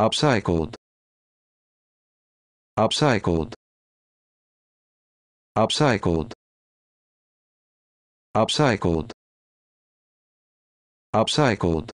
upcycled upcycled upcycled upcycled upcycled